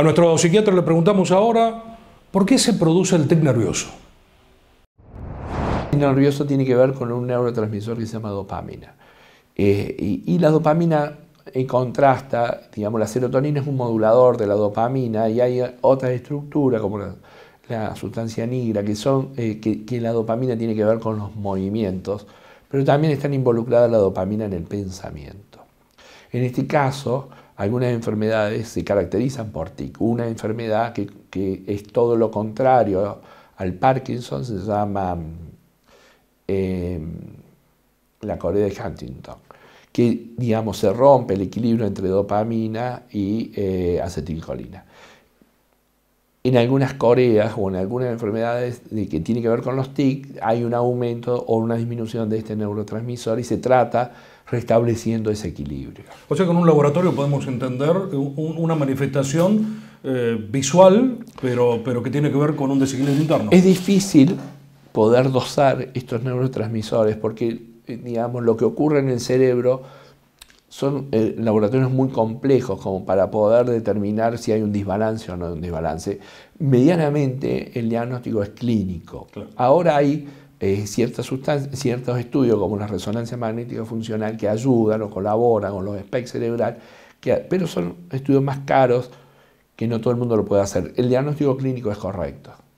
A nuestro psiquiatra le preguntamos ahora por qué se produce el tic nervioso. El nervioso tiene que ver con un neurotransmisor que se llama dopamina. Eh, y, la dopamina contrasta, digamos, la serotonina es un modulador de la dopamina y hay otras estructuras como la, sustancia negra que son eh, que, que la dopamina tiene que ver con los movimientos, pero también están involucradas la dopamina en el pensamiento. En este caso, algunas enfermedades se caracterizan por TIC. Una enfermedad que, es todo lo contrario al Parkinson se llama em, la Corea de Huntington, que digamos se rompe el equilibrio entre dopamina y eh, acetilcolina en algunas coreas o en algunas enfermedades que tiene que ver con los TIC hay un aumento o una disminución de este neurotransmisor y se trata restableciendo ese equilibrio. O sea que en un laboratorio podemos entender una manifestación eh, visual, pero, pero que tiene que ver con un desequilibrio interno. Es difícil poder dosar estos neurotransmisores porque, eh, digamos, lo que ocurre en el cerebro son eh, laboratorios muy complejos como para poder determinar si hay un desbalance o no un desbalance. Medianamente el diagnóstico es clínico. Ahora hay eh, ciertos estudios como la resonancia magnética funcional que ayudan o colaboran con los SPEC cerebral, pero son estudios más caros que no todo el mundo lo puede hacer. El diagnóstico clínico es correcto.